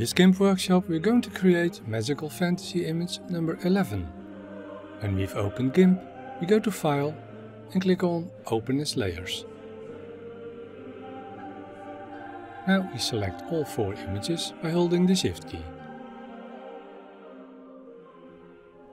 this GIMP workshop we're going to create Magical Fantasy image number 11. When we've opened GIMP, we go to File and click on Open as Layers. Now we select all four images by holding the Shift key.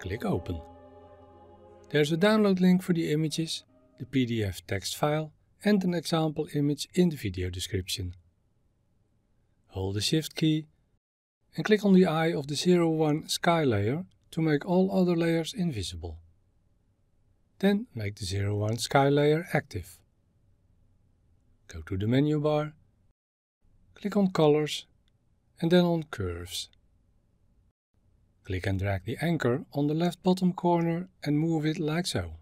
Click Open. There's a download link for the images, the PDF text file and an example image in the video description. Hold the Shift key and click on the eye of the 01 sky layer to make all other layers invisible. Then make the 01 sky layer active. Go to the menu bar, click on colors and then on curves. Click and drag the anchor on the left bottom corner and move it like so.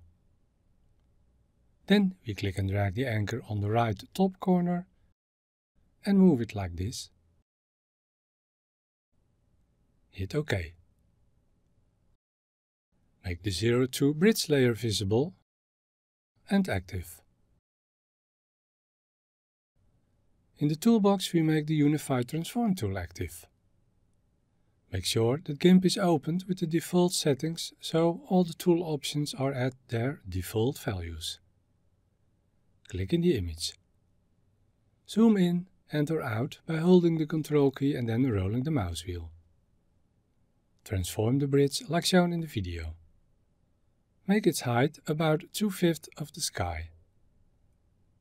Then we click and drag the anchor on the right top corner and move it like this. Hit OK. Make the 02 bridge layer visible and active. In the toolbox we make the Unify Transform tool active. Make sure that GIMP is opened with the default settings so all the tool options are at their default values. Click in the image. Zoom in and or out by holding the control key and then rolling the mouse wheel. Transform the bridge like shown in the video. Make its height about 2 fifths of the sky.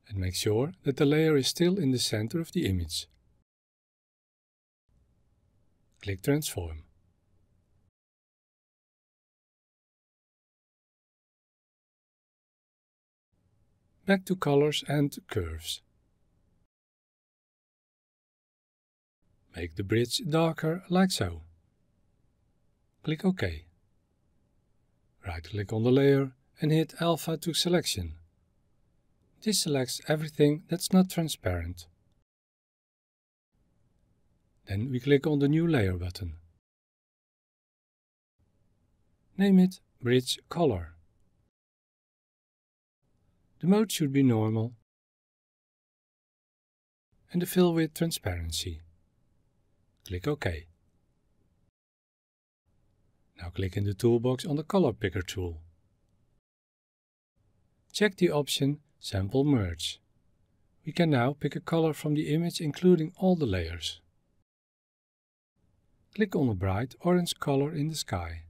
And make sure that the layer is still in the center of the image. Click Transform. Back to colors and curves. Make the bridge darker like so. Click OK. Right-click on the layer and hit Alpha to selection. This selects everything that's not transparent. Then we click on the New Layer button. Name it Bridge Color. The mode should be normal and the fill with transparency. Click OK. Now click in the toolbox on the Color Picker tool. Check the option Sample Merge. We can now pick a color from the image including all the layers. Click on a bright orange color in the sky.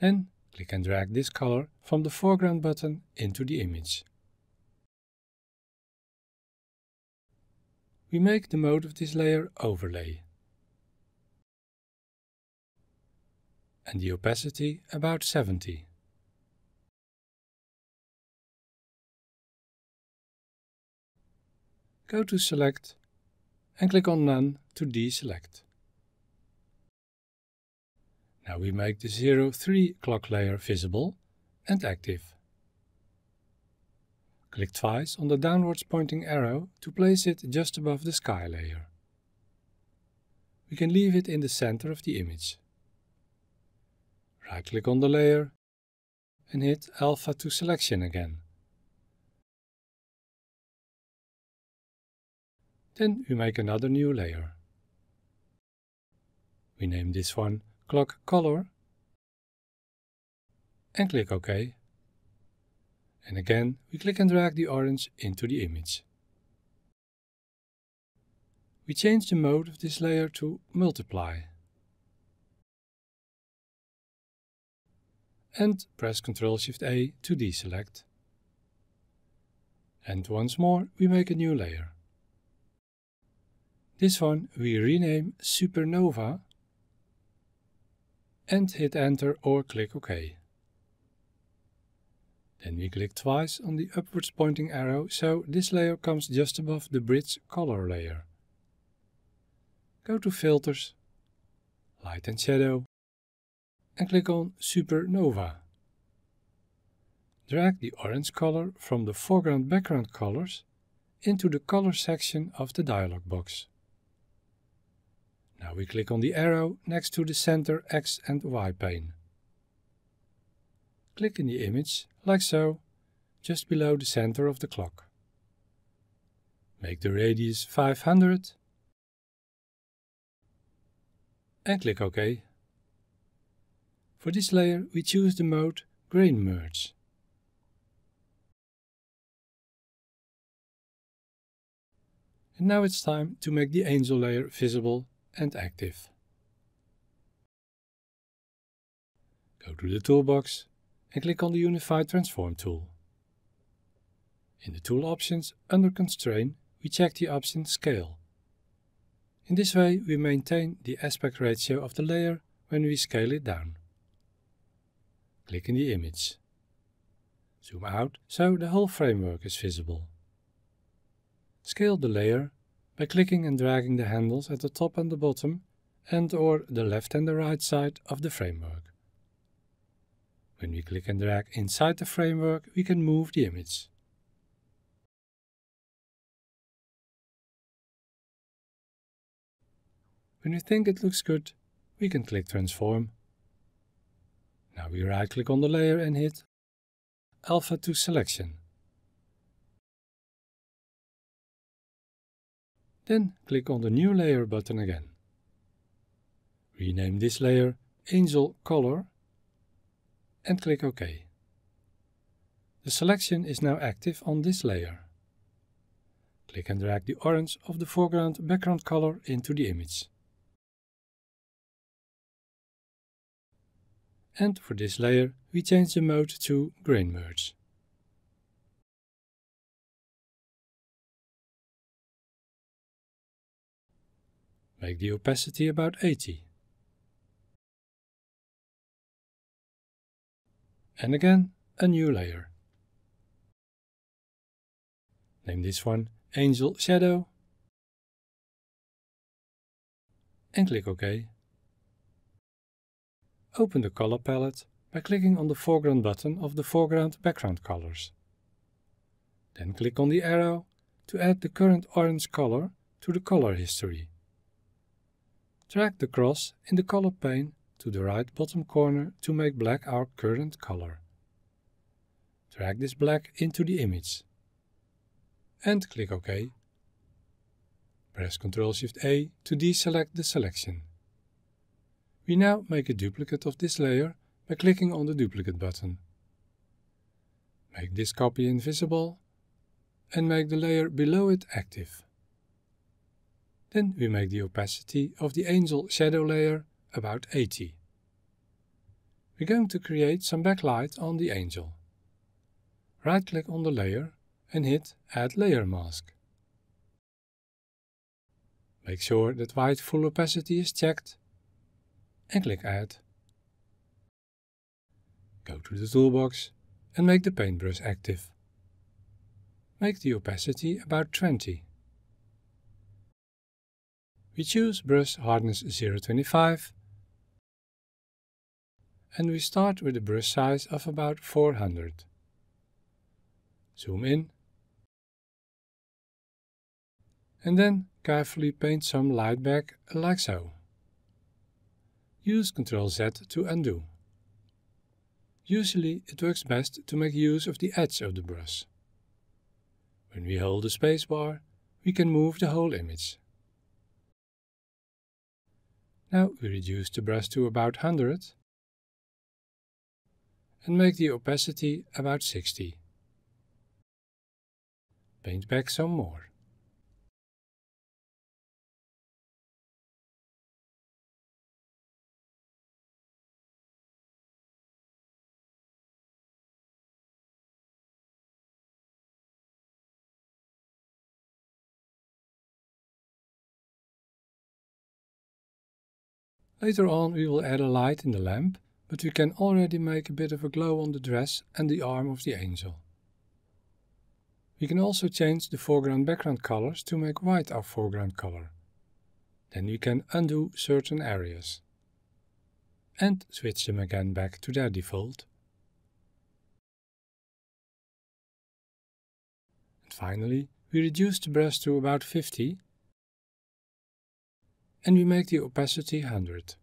Then click and drag this color from the foreground button into the image. We make the mode of this layer overlay. and the opacity about 70. Go to Select and click on None to deselect. Now we make the 03 clock layer visible and active. Click twice on the downwards pointing arrow to place it just above the sky layer. We can leave it in the center of the image. Right click on the layer and hit Alpha to selection again. Then we make another new layer. We name this one Clock Color and click OK. And again, we click and drag the orange into the image. We change the mode of this layer to Multiply. and press Ctrl Shift A to deselect. And once more we make a new layer. This one we rename Supernova and hit enter or click OK. Then we click twice on the upwards pointing arrow so this layer comes just above the bridge color layer. Go to filters, light and shadow and click on Supernova. Drag the orange color from the foreground background colors into the color section of the dialog box. Now we click on the arrow next to the center X and Y pane. Click in the image, like so, just below the center of the clock. Make the radius 500 and click OK. For this layer, we choose the mode Grain Merge. And now it's time to make the angel layer visible and active. Go to the toolbox and click on the Unified Transform tool. In the tool options under Constrain, we check the option Scale. In this way we maintain the aspect ratio of the layer when we scale it down. Click in the image. Zoom out so the whole framework is visible. Scale the layer by clicking and dragging the handles at the top and the bottom and or the left and the right side of the framework. When we click and drag inside the framework, we can move the image. When we think it looks good, we can click transform now we right click on the layer and hit Alpha to Selection. Then click on the New Layer button again. Rename this layer Angel Color and click OK. The selection is now active on this layer. Click and drag the orange of the foreground background color into the image. and for this layer we change the mode to Grain Merge. Make the opacity about 80. And again a new layer. Name this one Angel Shadow and click OK. Open the color palette by clicking on the foreground button of the foreground background colors. Then click on the arrow to add the current orange color to the color history. Drag the cross in the color pane to the right bottom corner to make black our current color. Drag this black into the image. And click OK. Press Ctrl-Shift-A to deselect the selection. We now make a duplicate of this layer by clicking on the duplicate button. Make this copy invisible and make the layer below it active. Then we make the opacity of the angel shadow layer about 80. We're going to create some backlight on the angel. Right click on the layer and hit add layer mask. Make sure that white full opacity is checked and click Add. Go to the toolbox and make the paintbrush active. Make the opacity about 20. We choose brush hardness 0.25 and we start with a brush size of about 400. Zoom in and then carefully paint some light back like so. Use Ctrl-Z to undo. Usually it works best to make use of the edge of the brush. When we hold the spacebar, we can move the whole image. Now we reduce the brush to about 100 and make the opacity about 60. Paint back some more. Later on we will add a light in the lamp, but we can already make a bit of a glow on the dress and the arm of the angel. We can also change the foreground background colors to make white our foreground color. Then we can undo certain areas. And switch them again back to their default. And finally, we reduce the brush to about 50 and we make the opacity 100.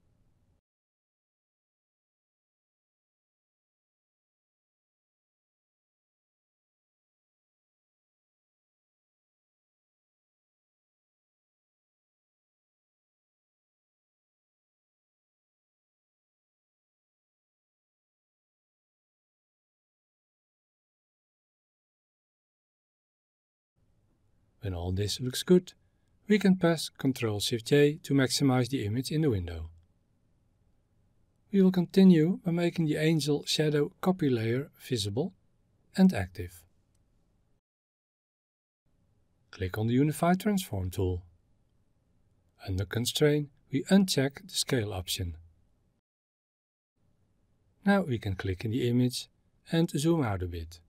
When all this looks good, we can press Ctrl-Shift-J to maximize the image in the window. We will continue by making the angel shadow copy layer visible and active. Click on the Unify Transform tool. Under Constrain, we uncheck the Scale option. Now we can click in the image and zoom out a bit.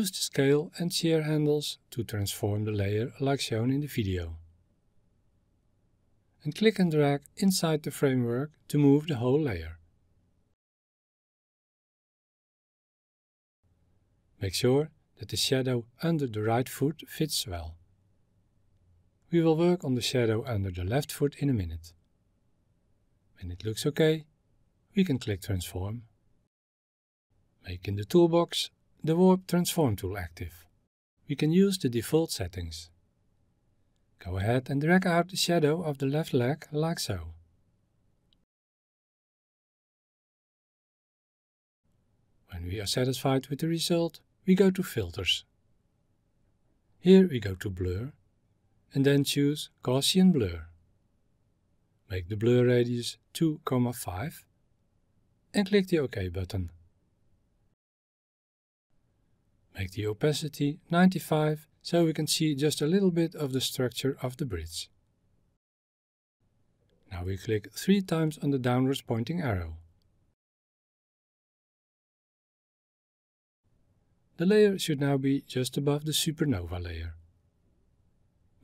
Use the scale and shear handles to transform the layer like shown in the video. And click and drag inside the framework to move the whole layer. Make sure that the shadow under the right foot fits well. We will work on the shadow under the left foot in a minute. When it looks okay, we can click transform. Make in the toolbox the Warp Transform tool active. We can use the default settings. Go ahead and drag out the shadow of the left leg like so. When we are satisfied with the result, we go to Filters. Here we go to Blur and then choose Gaussian Blur. Make the blur radius 2,5 and click the OK button. Make the opacity 95 so we can see just a little bit of the structure of the bridge. Now we click three times on the downwards pointing arrow. The layer should now be just above the supernova layer.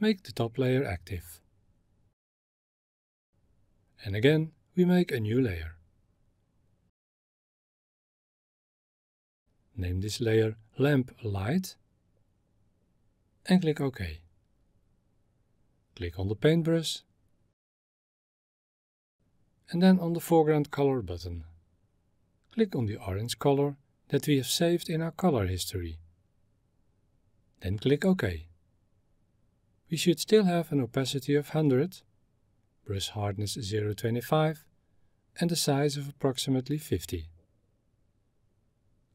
Make the top layer active. And again, we make a new layer. Name this layer Lamp Light and click OK. Click on the paintbrush and then on the foreground color button. Click on the orange color that we have saved in our color history. Then click OK. We should still have an opacity of 100, brush hardness 0.25 and a size of approximately 50.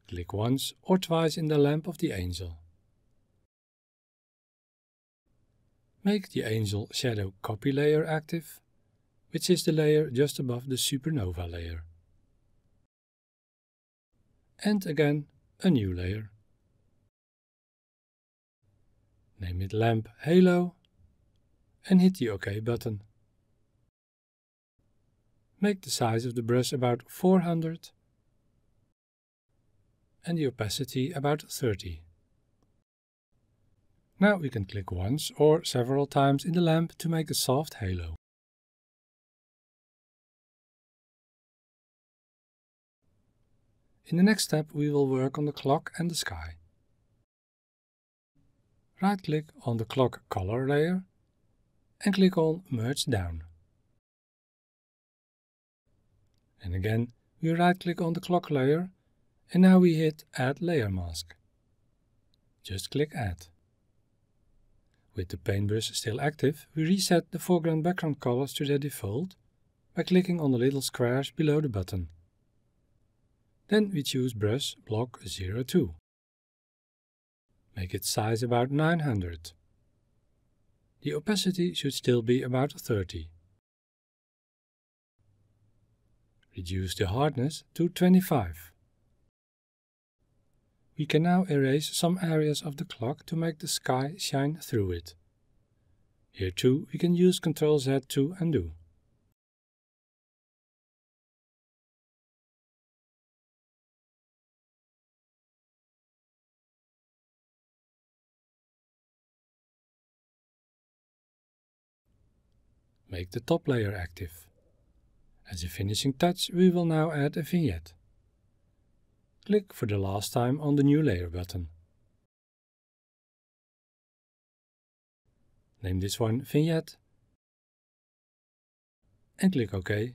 Click once or twice in the lamp of the angel. Make the angel shadow copy layer active, which is the layer just above the supernova layer. And again a new layer. Name it lamp halo and hit the OK button. Make the size of the brush about 400 and the opacity about 30. Now we can click once or several times in the lamp to make a soft halo. In the next step we will work on the clock and the sky. Right click on the clock color layer and click on merge down. And again we right click on the clock layer and now we hit Add Layer Mask. Just click Add. With the paintbrush still active, we reset the foreground background colors to their default by clicking on the little squares below the button. Then we choose brush block 02. Make its size about 900. The opacity should still be about 30. Reduce the hardness to 25. We can now erase some areas of the clock to make the sky shine through it. Here too we can use Ctrl Z to undo. Make the top layer active. As a finishing touch we will now add a vignette click for the last time on the New Layer button. Name this one Vignette and click OK.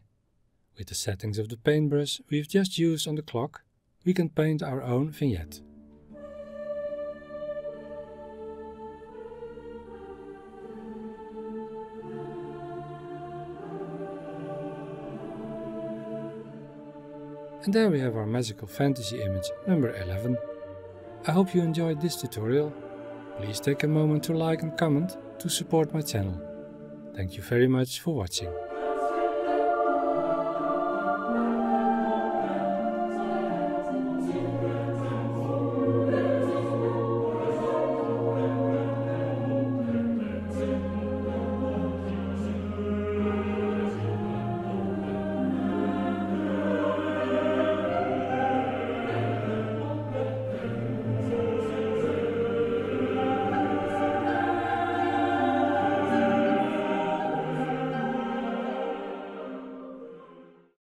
With the settings of the paintbrush we've just used on the clock, we can paint our own vignette. And there we have our magical fantasy image number 11. I hope you enjoyed this tutorial. Please take a moment to like and comment to support my channel. Thank you very much for watching.